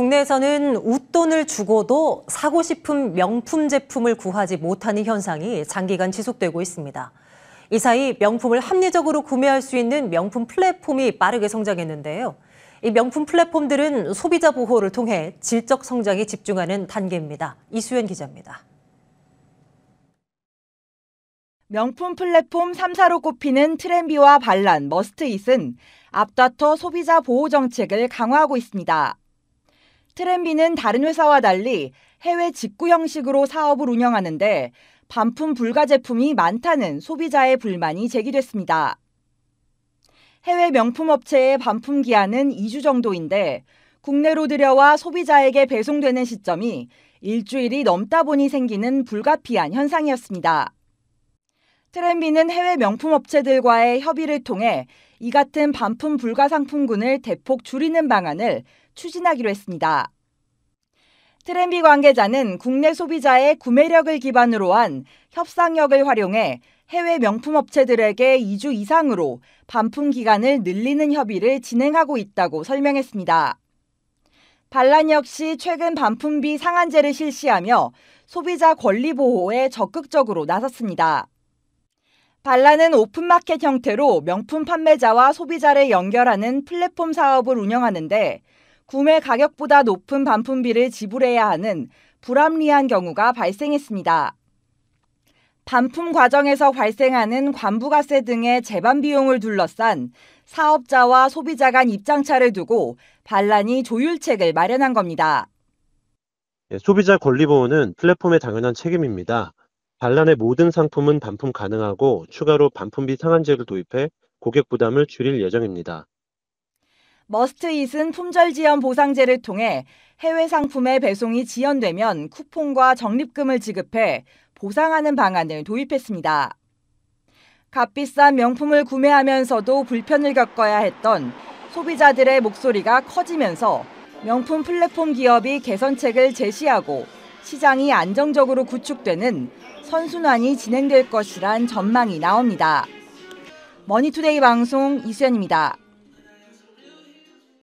국내에서는 웃돈을 주고도 사고 싶은 명품 제품을 구하지 못하는 현상이 장기간 지속되고 있습니다. 이 사이 명품을 합리적으로 구매할 수 있는 명품 플랫폼이 빠르게 성장했는데요. 이 명품 플랫폼들은 소비자 보호를 통해 질적 성장에 집중하는 단계입니다. 이수연 기자입니다. 명품 플랫폼 3사로 꼽히는 트렌비와 반란, 머스트잇은 앞다퉈 소비자 보호 정책을 강화하고 있습니다. 트렌비는 다른 회사와 달리 해외 직구 형식으로 사업을 운영하는데 반품 불가 제품이 많다는 소비자의 불만이 제기됐습니다. 해외 명품 업체의 반품 기한은 2주 정도인데 국내로 들여와 소비자에게 배송되는 시점이 일주일이 넘다 보니 생기는 불가피한 현상이었습니다. 트렌비는 해외 명품 업체들과의 협의를 통해 이 같은 반품 불가 상품군을 대폭 줄이는 방안을 추진하기로 했습니다. 트렌비 관계자는 국내 소비자의 구매력을 기반으로 한 협상력을 활용해 해외 명품 업체들에게 2주 이상으로 반품 기간을 늘리는 협의를 진행하고 있다고 설명했습니다. 반란 역시 최근 반품비 상한제를 실시하며 소비자 권리 보호에 적극적으로 나섰습니다. 발란은 오픈마켓 형태로 명품 판매자와 소비자를 연결하는 플랫폼 사업을 운영하는데 구매 가격보다 높은 반품비를 지불해야 하는 불합리한 경우가 발생했습니다. 반품 과정에서 발생하는 관부가세 등의 재반 비용을 둘러싼 사업자와 소비자 간 입장차를 두고 반란이 조율책을 마련한 겁니다. 예, 소비자 권리보호는 플랫폼의 당연한 책임입니다. 반란의 모든 상품은 반품 가능하고 추가로 반품비 상한제를 도입해 고객 부담을 줄일 예정입니다. 머스트잇은 품절 지연 보상제를 통해 해외 상품의 배송이 지연되면 쿠폰과 적립금을 지급해 보상하는 방안을 도입했습니다. 값비싼 명품을 구매하면서도 불편을 겪어야 했던 소비자들의 목소리가 커지면서 명품 플랫폼 기업이 개선책을 제시하고 시장이 안정적으로 구축되는 선순환이 진행될 것이란 전망이 나옵니다. 머니투데이 방송 이수연입니다.